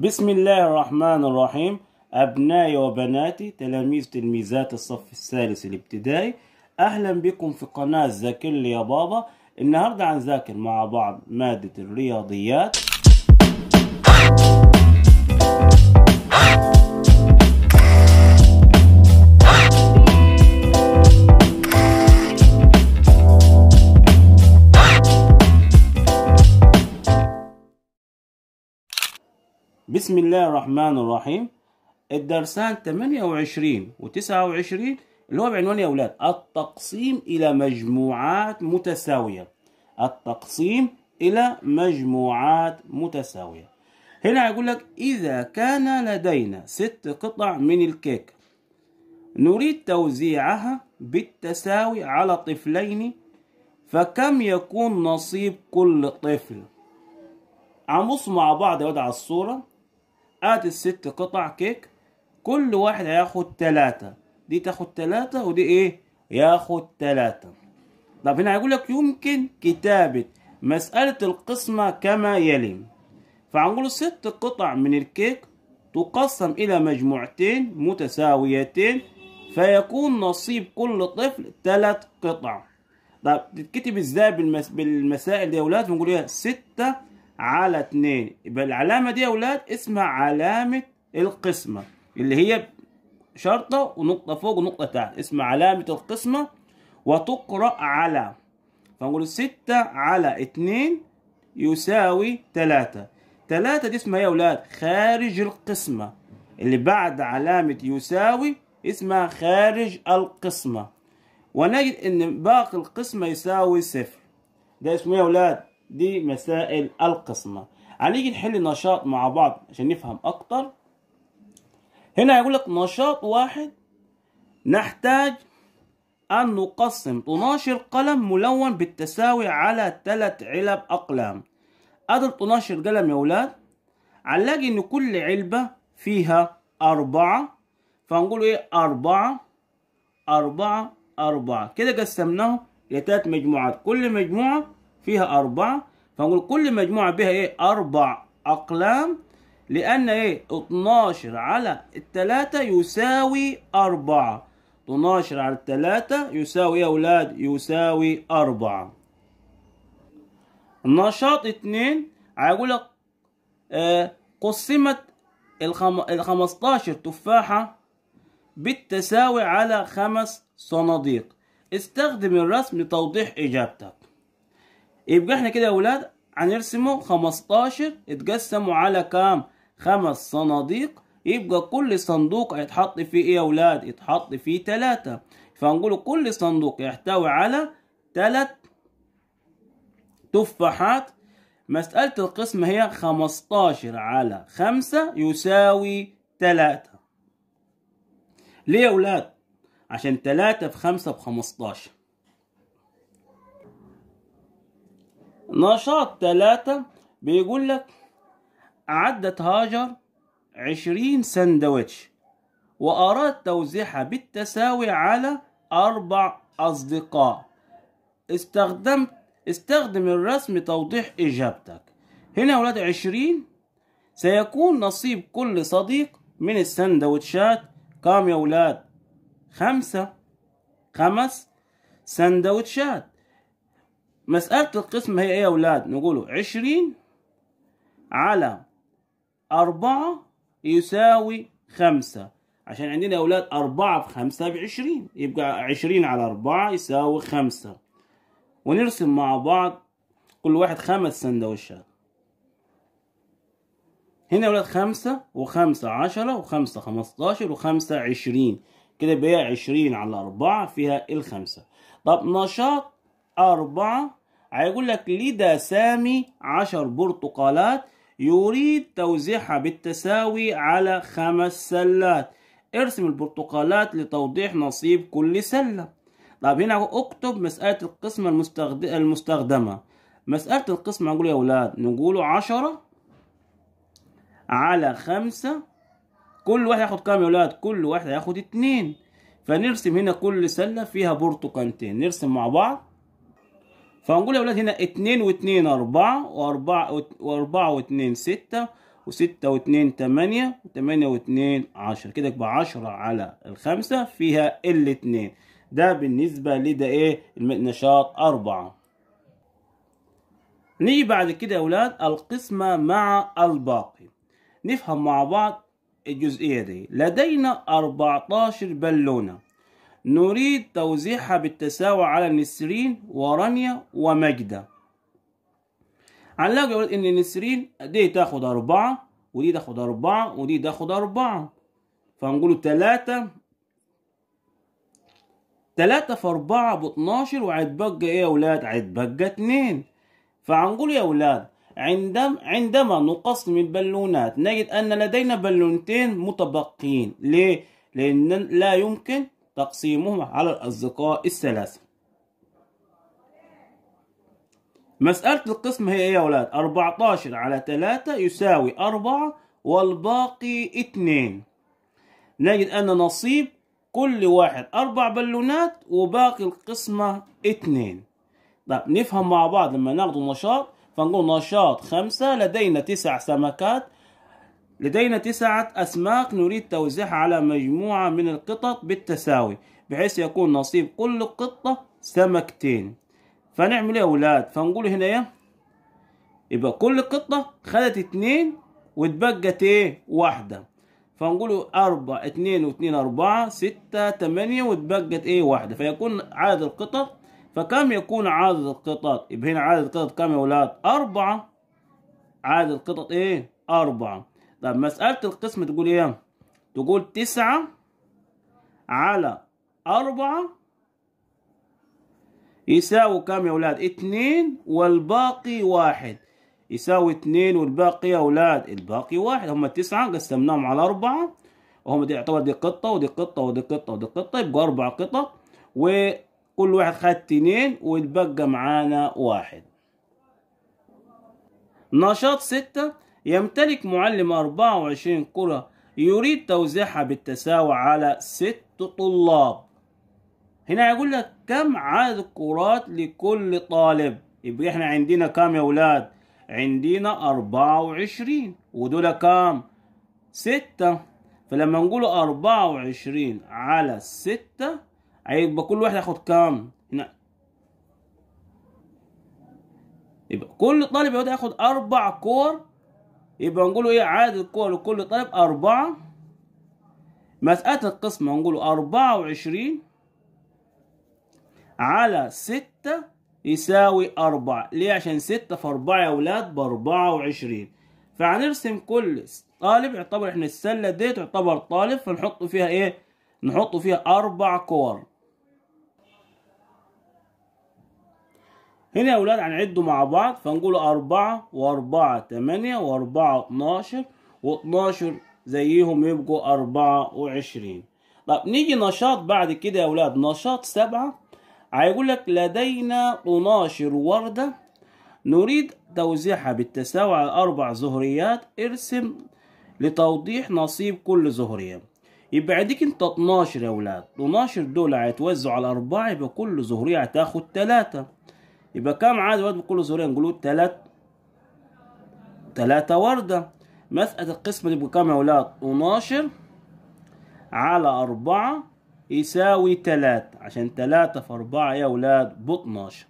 بسم الله الرحمن الرحيم أبنائي وبناتي تلاميذ تلميذات الصف الثالث الابتدائي أهلا بكم في قناة ذاكر لي يا بابا النهاردة هنذاكر مع بعض مادة الرياضيات بسم الله الرحمن الرحيم الدرسان 28 و 29 اللي هو بعنوان يا أولاد التقسيم إلى مجموعات متساوية التقسيم إلى مجموعات متساوية هنا هيقول لك إذا كان لدينا ست قطع من الكيك نريد توزيعها بالتساوي على طفلين فكم يكون نصيب كل طفل هنبص مع بعض يا على الصورة ادي الست قطع كيك كل واحد هياخد تلاتة دي تاخد تلاتة ودي ايه ياخد تلاتة طب هنا هيقول لك يمكن كتابة مسألة القسمة كما يلي فهنقول ست قطع من الكيك تقسم إلى مجموعتين متساويتين فيكون نصيب كل طفل تلات قطع طب تتكتب ازاي بالمس... بالمسائل دي يا ولاد بنقول ايه ستة على 2 يبقى العلامة دي يا اولاد اسمها علامة القسمة اللي هي شرطة ونقطة فوق ونقطة تحت اسمها علامة القسمة وتقرأ على فنقول 6 على 2 يساوي 3 3 دي اسمها إيه يا اولاد خارج القسمة اللي بعد علامة يساوي اسمها خارج القسمة ونجد ان باقي القسمة يساوي صفر ده اسمه إيه يا اولاد دي مسائل القسمة هنيجي نحل نشاط مع بعض عشان نفهم أكتر هنا هيقول لك نشاط واحد نحتاج أن نقسم 12 قلم ملون بالتساوي على 3 علب أقلام أدر 12 قلم يا ولاد هنلاقي إن كل علبة فيها أربعة فهنقول إيه أربعة أربعة أربعة كده قسمناه لتلات مجموعات كل مجموعة فيها أربعة فنقول كل مجموعة بها إيه أربع أقلام لأن إيه 12 على التلاتة يساوي أربعة 12 على التلاتة يساوي إيه يا أولاد يساوي أربعة النشاط اتنين هيقول لك آه، قسمت الخم... الخمستاشر تفاحة بالتساوي على خمس صناديق استخدم الرسم لتوضيح إجابتك يبقى احنا كده يا ولاد هنرسمه 15 اتقسموا على كام خمس صناديق يبقى كل صندوق هيتحط فيه ايه يا ولاد يتحط فيه تلاتة فهنقول كل صندوق يحتوي على تلات تفاحات مسألة القسمة هي 15 على خمسة يساوي تلاتة ليه يا أولاد؟ عشان تلاتة في خمسة بخمستاشر 15 نشاط ثلاثة بيقول لك عدت هاجر عشرين سندوتش وأراد توزيعها بالتساوي على أربع أصدقاء استخدمت استخدم الرسم توضيح إجابتك هنا ولاد عشرين سيكون نصيب كل صديق من السندوتشات كام يا ولاد خمسة خمس سندوتشات مسألة القسم هي إيه يا أولاد؟ نقوله عشرين على أربعة يساوي خمسة عشان عندنا يا أولاد أربعة بخمسة بعشرين يبقى عشرين على أربعة يساوي خمسة ونرسم مع بعض كل واحد خمس سندوتشات هنا يا أولاد خمسة وخمسة عشرة وخمسة خمستاشر وخمسة عشرين كده بقى عشرين على أربعة فيها الخمسة طب نشاط أربعة هيقول لك لدى سامي عشر برتقالات يريد توزيعها بالتساوي على خمس سلات ارسم البرتقالات لتوضيح نصيب كل سلة طب هنا اكتب مسألة القسمة المستخدمة مسألة القسمة نقول يا أولاد نقوله عشرة على خمسة كل واحد ياخد كام يا أولاد كل واحد هياخد اتنين فنرسم هنا كل سلة فيها برتقالتين نرسم مع بعض فهنقول يا اولاد هنا اتنين واتنين اربعة واربعة واربعة واتنين ستة وستة واتنين تمانية وتمانية واتنين عشرة كده يبقى عشرة على الخمسة فيها الاتنين ده بالنسبة لده ايه النشاط اربعة نيجي بعد كده يا اولاد القسمة مع الباقي نفهم مع بعض الجزئية دي لدينا اربعتاشر بالونة نريد توزيعها بالتساوي على نسرين ورانيا ومجدة علاج يقول إن نسرين دي تاخد أربعة ودي تاخد أربعة ودي تاخد أربعة فهنقوله تلاتة تلاتة في أربعة باتناشر وهيتبقى إيه يا ولاد؟ هيتبقى اتنين فهنقول يا ولاد عندما عندما نقسم البالونات نجد أن لدينا بالونتين متبقين ليه؟ لأن لا يمكن تقسيمهم على الأصدقاء الثلاثة مسألة القسم هي إيه يا أولاد 14 على 3 يساوي 4 والباقي 2 نجد أن نصيب كل واحد أربع بالونات وباقي القسمة 2 طب نفهم مع بعض لما ناخد النشاط فنقول نشاط 5 لدينا 9 سمكات لدينا تسعة أسماك نريد توزيعها على مجموعة من القطط بالتساوي بحيث يكون نصيب كل قطة سمكتين فنعمل ايه يا أولاد فنقول هنا ايه يبقى كل قطة خدت اتنين واتبقت ايه واحدة فنقول أربعة اتنين واتنين أربعة ستة تمانية واتبقت ايه واحدة فيكون عدد القطط فكم يكون عدد القطط يبقى هنا عدد القطط كم يا أولاد أربعة عدد القطط ايه أربعة طب مسألة القسم تقول ايه تقول تسعة على أربعة يساوي كم يا أولاد اتنين والباقي واحد يساوي اتنين والباقي يا أولاد الباقي واحد هما تسعة قسمناهم على أربعة وهم دي يعتبر دي قطة ودي قطة ودي قطة ودي قطة يبقوا أربع قطط وكل واحد خد اتنين ويتبقى معانا واحد نشاط ستة يمتلك معلم 24 كرة يريد توزيعها بالتساوي على ست طلاب هنا يقول لك كم عدد الكرات لكل طالب يبقى احنا عندنا كام يا ولاد عندنا 24 ودول كام ستة فلما نقول 24 على ستة هيبقى كل واحد ياخد كام هنا يبقى كل طالب ياخد أربع كور يبقى نقوله ايه عدد الكور لكل طالب أربعة مسألة القسمة نقوله أربعة وعشرين على ستة يساوي أربعة ليه عشان ستة في أربعة يا ولاد بأربعة وعشرين فهنرسم كل طالب يعتبر احنا السلة دي تعتبر طالب فنحط فيها ايه نحط فيها أربع كور هنا يا ولاد هنعده مع بعض فنقول أربعة وأربعة تمانية وأربعة اتناشر واتناشر زيهم يبقوا أربعة وعشرين طب نيجي نشاط بعد كده يا ولاد نشاط سبعة هيقول لك لدينا اتناشر وردة نريد توزيعها بالتساوي على أربع زهريات ارسم لتوضيح نصيب كل زهرية يبقى عندك انت اتناشر يا ولاد اتناشر دول هيتوزعوا على أربعة يبقى كل زهرية هتاخد تلاتة. يبقى كم عدد ورد بكل ظهورية نقول له تلات تلاتة وردة مسألة القسمة دي بكام يا ولاد؟ 12 على 4 يساوي 3 عشان 3 في 4 يا ولاد ب 12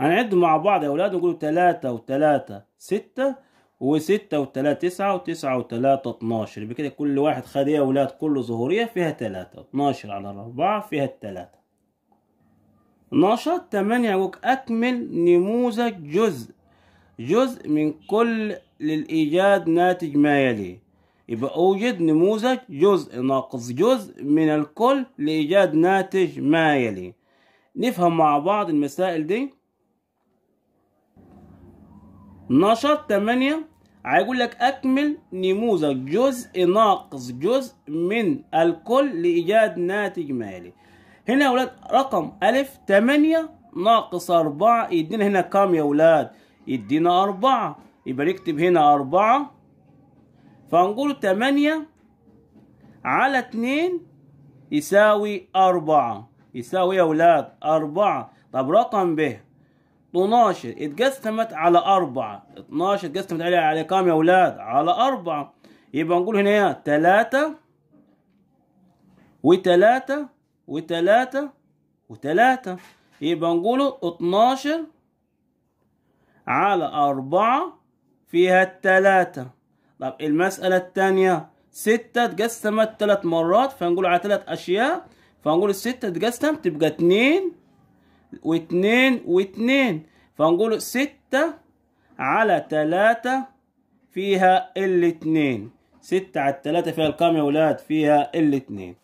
هنعد مع بعض يا ولاد نقول 3 و3 6 و6 و3 9 و9 و3 12 يبقى كده كل واحد خد يا ولاد كل ظهورية فيها 3 12 على 4 فيها 3 نشاط 8 أكمل نموذج جزء جزء من كل للإيجاد ناتج ما يلي يبقى أوجد نموذج جزء ناقص جزء من الكل لإيجاد ناتج ما يلي نفهم مع بعض المسائل دي نشاط 8 هيقول لك أكمل نموذج جزء ناقص جزء من الكل لإيجاد ناتج ما يلي هنا يا ولاد رقم ا 8 ناقص 4 يدينا هنا كام يا ولاد يدينا 4 يبقى نكتب هنا 4 فنقول 8 على 2 يساوي 4 يساوي يا ولاد 4 طب رقم ب 12 اتقسمت على 4 12 اتقسمت عليها على كام يا ولاد على 4 يبقى نقول هنا 3 و3 وتلاتة وتلاتة يبقى نقوله اتناشر على أربعة فيها التلاتة طب المسألة التانية ستة اتقسمت تلات مرات فنقول على تلات أشياء فنقول الستة اتقسم تبقى اتنين واتنين واتنين فنقول ستة على تلاتة فيها الاتنين ستة على التلاتة فيها الكام يا ولاد فيها الاتنين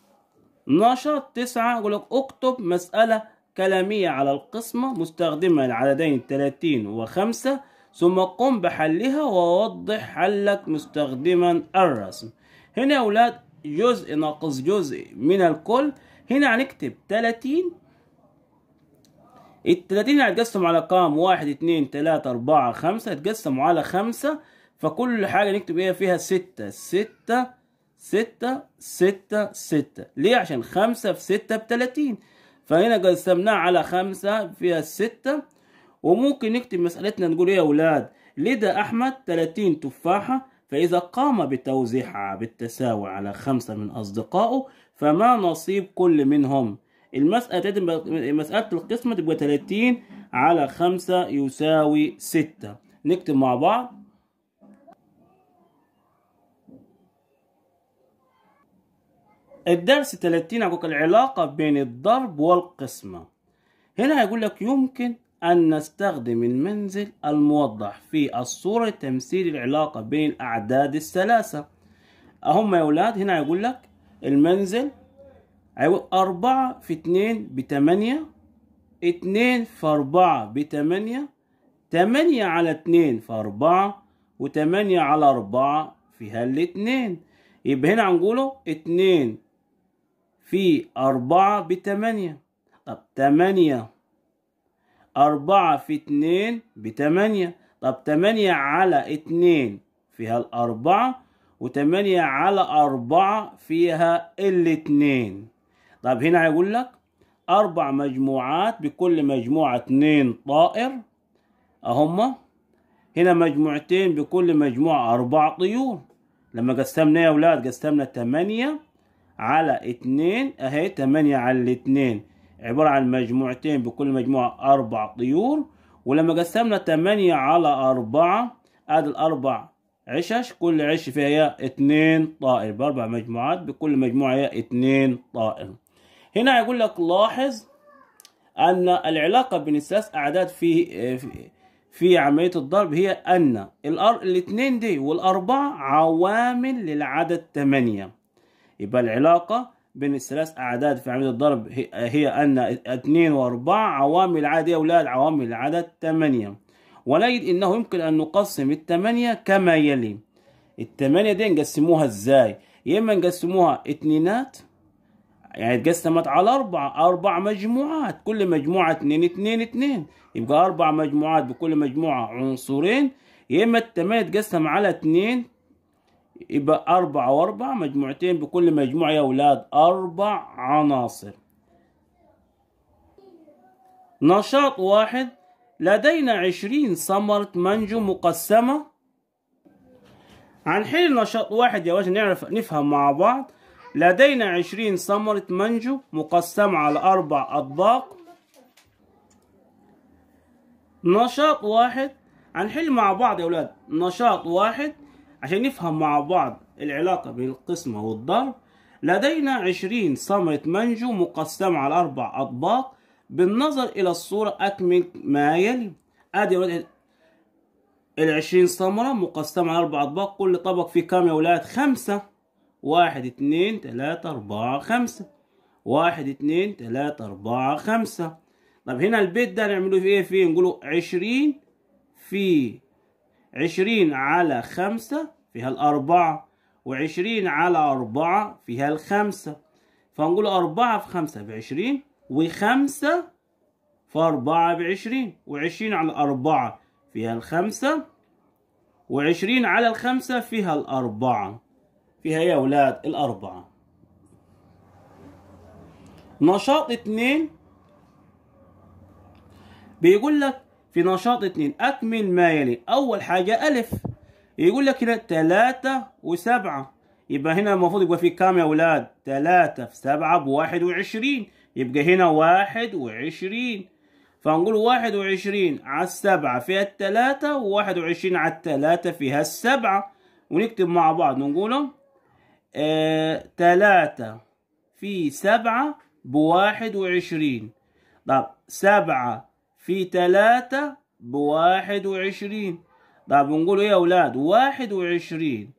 نشاط تسعة يقول لك اكتب مسألة كلامية على القسمة مستخدما العددين 30 وخمسة ثم قم بحلها ووضح حلك مستخدما الرسم هنا يا أولاد جزء ناقص جزء من الكل هنا هنكتب 30 ال 30 هتقسم على كام؟ 1 2 3 4 5 هتقسم على 5 فكل حاجة نكتب ايه فيها 6 6 ستة ستة ستة ليه عشان خمسة في ستة بتلاتين فهنا قسمناها على خمسة فيها ستة وممكن نكتب مسألتنا نقول ايه يا ولاد لدى أحمد تلاتين تفاحة فإذا قام بتوزيعها بالتساوي على خمسة من أصدقائه فما نصيب كل منهم المسألة مسألة القسمة تبقى تلاتين على خمسة يساوي ستة نكتب مع بعض الدرس 30 يقول العلاقة بين الضرب والقسمة هنا يقول لك يمكن أن نستخدم المنزل الموضح في الصورة لتمثيل العلاقة بين الأعداد الثلاثة أهم يا أولاد هنا يقول لك المنزل أربعة في اتنين بتمانية اتنين في أربعة بتمانية تمانية على اتنين في أربعة وتمانية على أربعة في هالاتنين يبقى هنا هنقوله اتنين في أربعة بتمانية طب تمانية أربعة في اتنين بتمانية طب تمانية على اتنين فيها الأربعة وتمانية على أربعة فيها الاتنين طب هنا هيقول لك أربع مجموعات بكل مجموعة اتنين طائر أهما هنا مجموعتين بكل مجموعة أربع طيور لما قسمنا يا أولاد قسمنا تمانية على اتنين اهي تمانية على اتنين عبارة عن مجموعتين بكل مجموعة أربع طيور ولما قسمنا تمانية على أربعة أدي الأربع عشش كل عش فيها اتنين طائر بأربع مجموعات بكل مجموعة يا اتنين طائر هنا يقول لك لاحظ أن العلاقة بين الثلاث أعداد في في عملية الضرب هي أن الار الاتنين دي والأربعة عوامل للعدد تمانية يبقى العلاقة بين الثلاث أعداد في عملية الضرب هي أن اثنين وأربعة عوامل عادية يا أولاد عوامل العدد ثمانية ونجد أنه يمكن أن نقسم الثمانية كما يلي الثمانية دي نقسموها إزاي؟ يا إما نقسموها اتنينات يعني اتقسمت على أربعة أربع مجموعات كل مجموعة اتنين اتنين اتنين يبقى أربع مجموعات بكل مجموعة عنصرين يا إما الثمانية تقسم على اتنين يبقى أربعة وأربعة مجموعتين بكل مجموعة يا أولاد أربع عناصر نشاط واحد لدينا عشرين ثمرة مانجو مقسمة عن حين نشاط واحد يا وجه نعرف نفهم مع بعض لدينا عشرين ثمرة مانجو مقسمة على أربع أطباق نشاط واحد هنحل مع بعض يا أولاد نشاط واحد عشان نفهم مع بعض العلاقة بين القسمة والضرب لدينا عشرين سمرة منجو مقسمة على أربع أطباق بالنظر إلى الصورة أكمل ما يلي أدي العشرين سمرة مقسمة على أربع أطباق كل طبق فيه كام يا ولاد خمسة واحد اتنين تلاتة أربعة خمسة واحد اتنين تلاتة أربعة خمسة طب هنا البيت ده نعمله في إيه فيه نقوله عشرين في عشرين على خمسة فيها الأربعة وعشرين على أربعة فيها الخمسة فنقول أربعة في خمسة بعشرين وخمسة في أربعة بعشرين وعشرين على أربعة فيها الخمسة وعشرين على الخمسة فيها الأربعة فيها يا أولاد الأربعة نشاط اتنين بيقول لك في نشاط اتنين أكمل ما يلي أول حاجة ألف يقول لك هنا تلاتة وسبعة يبقى هنا المفروض يبقى في كام يا أولاد تلاتة في سبعة بواحد وعشرين يبقى هنا واحد وعشرين فنقول واحد وعشرين على السبعة فيها التلاتة وواحد وعشرين على التلاتة فيها السبعة ونكتب مع بعض نقولهم آه تلاتة في سبعة بواحد وعشرين طب سبعة في تلاتة بواحد وعشرين طب بنقول ايه يا اولاد واحد وعشرين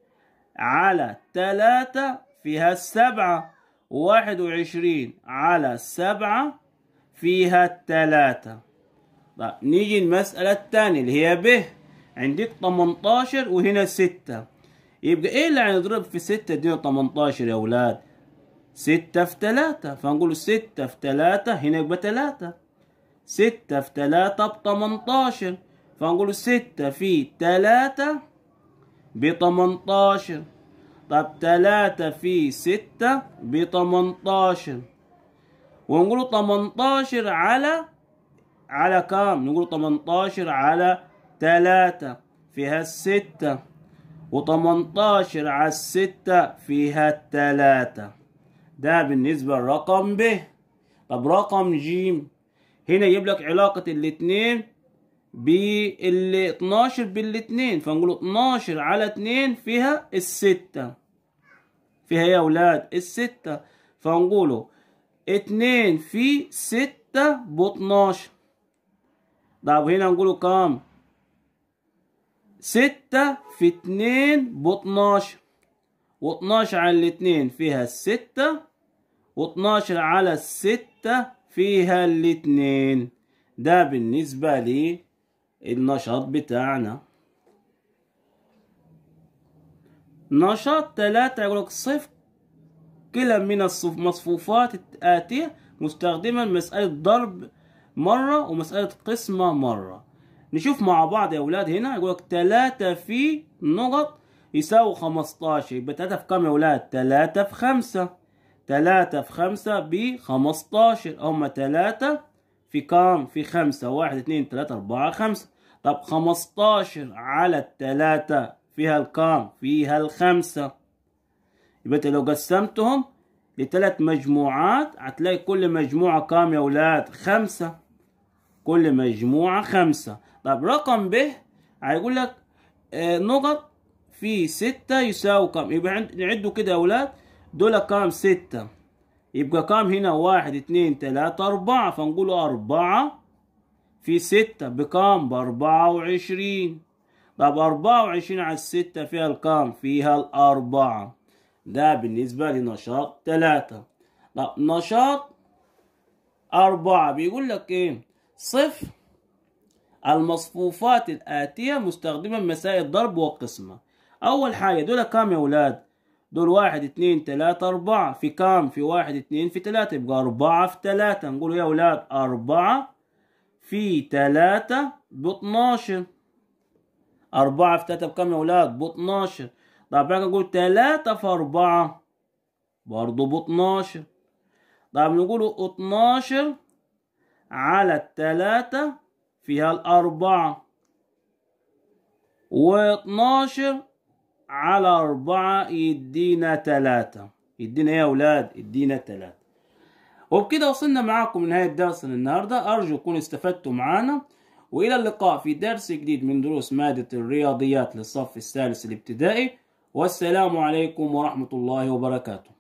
على تلاتة فيها السبعة واحد وعشرين على السبعة فيها التلاتة طب نيجي المسألة الثانية اللي هي ب عندك 18 وهنا 6 يبقى ايه اللي هنضرب في 6 دي 18 يا اولاد 6 في 3 فنقول 6 في 3 هنا يبقى 3 ستة في تلاتة بتمنتاشر فنقول ستة في تلاتة بتمنتاشر طب تلاتة في ستة بتمنتاشر ونقول تمنتاشر على على كام نقول تمنتاشر على تلاتة فيها الستة وتمنتاشر على الستة فيها التلاتة ده بالنسبة لرقم ب طب رقم جيم هنا يجيب لك علاقة الاتنين بال 12 بالاتنين فنقول 12 على 2 فيها الستة فيها يا ولاد الستة فنقوله اتنين في ستة باتناشر طب هنا نقوله كام ستة في اتنين باتناشر واتناشر على 2 فيها الستة واتناشر على الستة فيها الاتنين ده بالنسبة لي النشاط بتاعنا نشاط ثلاثة يقول لك صف كلا من المصفوفات الآتية مستخدما مسألة ضرب مرة ومسألة قسمة مرة نشوف مع بعض يا أولاد هنا يقول لك تلاتة في نقط يساوي خمستاشر يبقى تلاتة في كام يا أولاد؟ تلاتة في خمسة 3 في 5 ب 15 هم 3 في كام في 5 1 2 3 4 5 طب 15 على 3 فيها الكام فيها الخمسة يبقى لو قسمتهم لثلاث مجموعات هتلاقي كل مجموعة كام يا ولاد خمسة كل مجموعة خمسة طب رقم ب هيقول لك آه، نقط في ستة يساوي كام يبقى نعده كده يا ولاد دول كام ستة يبقى كام هنا واحد اتنين تلاتة أربعة فنقول أربعة في ستة بكام بأربعة وعشرين طب أربعة وعشرين على الستة فيها الكام فيها الأربعة ده بالنسبة لنشاط تلاتة طب نشاط أربعة بيقول لك إيه صف المصفوفات الآتية مستخدمة مسائل ضرب وقسمة أول حاجة دول كام يا ولاد دول واحد اتنين تلاتة أربعة في كام في واحد اتنين في تلاتة يبقى أربعة في تلاتة نقول يا أولاد أربعة في تلاتة باتناشر أربعة في تلاتة بكام يا أولاد باتناشر طب بقى نقول تلاتة في أربعة برضه باتناشر طب نقول اتناشر على التلاتة فيها الأربعة واتناشر على أربعة يدينا ثلاثة يدينا إيه يا أولاد يدينا ثلاثة وبكده وصلنا معاكم لنهاية الدرس النهاردة أرجو تكونوا استفدتوا معانا وإلى اللقاء في درس جديد من دروس مادة الرياضيات للصف الثالث الابتدائي والسلام عليكم ورحمة الله وبركاته